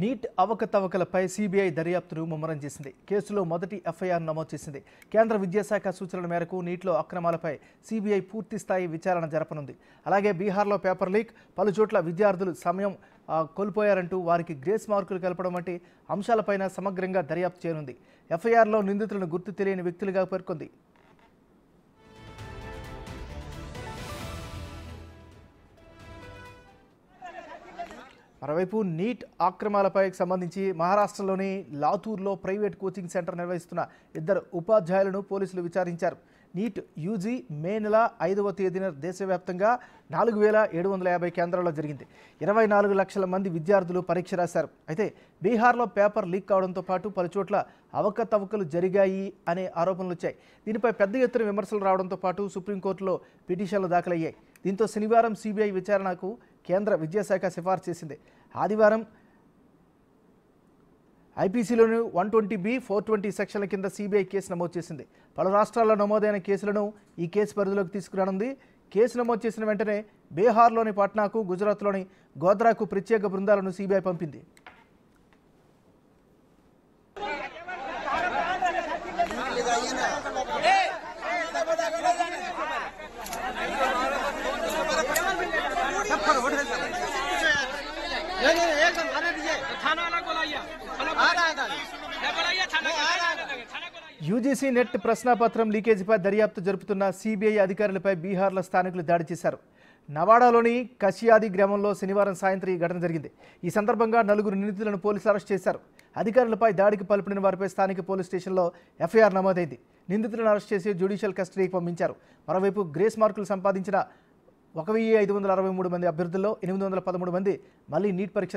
neat అవకతవకలపై CBI దర్యాప్తును ముమ్మరం చేసింది కేసులో మొదటి ఎఫ్ఐఆర్ నమోదు చేసింది కేంద్ర విద్యాశాఖ సూచనల మేరకు నీటిలో అక్రమాలపై సీబీఐ పూర్తిస్థాయి విచారణ జరపనుంది అలాగే బీహార్లో పేపర్ లీక్ పలు చోట్ల విద్యార్థులు సమయం కోల్పోయారంటూ వారికి గ్రేస్ మార్కులు కలపడం వంటి అంశాలపైన సమగ్రంగా దర్యాప్తు చేయనుంది ఎఫ్ఐఆర్లో నిందితులను గుర్తు తెలియని వ్యక్తులుగా పేర్కొంది మరోవైపు నీట్ ఆక్రమాలపై సంబంధించి మహారాష్ట్రలోని లాతూర్లో ప్రైవేట్ కోచింగ్ సెంటర్ నిర్వహిస్తున్న ఇద్దరు ఉపాధ్యాయులను పోలీసులు విచారించారు నీట్ యూజీ మే నెల ఐదవ తేదీన దేశవ్యాప్తంగా నాలుగు వేల ఏడు వందల యాభై కేంద్రాల్లో జరిగింది ఇరవై నాలుగు లక్షల మంది విద్యార్థులు పరీక్ష రాశారు అయితే బీహార్లో పేపర్ లీక్ కావడంతో పాటు పలుచోట్ల అవకతవకలు జరిగాయి అనే ఆరోపణలు వచ్చాయి దీనిపై పెద్ద ఎత్తున విమర్శలు రావడంతో పాటు సుప్రీంకోర్టులో పిటిషన్లు దాఖలయ్యాయి దీంతో శనివారం సిబిఐ విచారణకు కేంద్ర విద్యాశాఖ సిఫార్సు చేసింది ఆదివారం ఐపీసీలోని one twenty B four twenty సెక్షన్ల కింద సిబిఐ కేసు నమోదు చేసింది పలు రాష్ట్రాల్లో నమోదైన కేసులను ఈ కేసు పరిధిలోకి తీసుకురానుంది కేసు నమోదు చేసిన వెంటనే బీహార్లోని పాట్నాకు గుజరాత్లోని గోద్రాకు ప్రత్యేక బృందాలను సిబిఐ పంపింది యూజీసీ నెట్ ప్రశ్నాపత్రం లీకేజీపై దర్యాప్తు జరుపుతున్న సిబిఐ అధికారులపై బీహార్లో స్థానికులు దాడి చేశారు నవాడాలోని కషియాది గ్రామంలో శనివారం సాయంత్రం ఈ ఘటన జరిగింది ఈ సందర్భంగా నలుగురు నిందితులను పోలీసులు అరెస్ట్ చేశారు అధికారులపై దాడికి పలుపునిన వారిపై స్థానిక పోలీస్ స్టేషన్లో ఎఫ్ఐఆర్ నమోదైంది నిందితులను అరెస్ట్ చేసి జ్యుడిషియల్ కస్టడీకి పంపించారు మరోవైపు గ్రేస్ మార్కులు సంపాదించిన ఒక వెయ్యి ఐదు వందల అరవై మూడు మంది అభ్యర్థుల్లో ఎనిమిది వందల పదమూడు మంది మళ్ళీ నీట్ పరీక్ష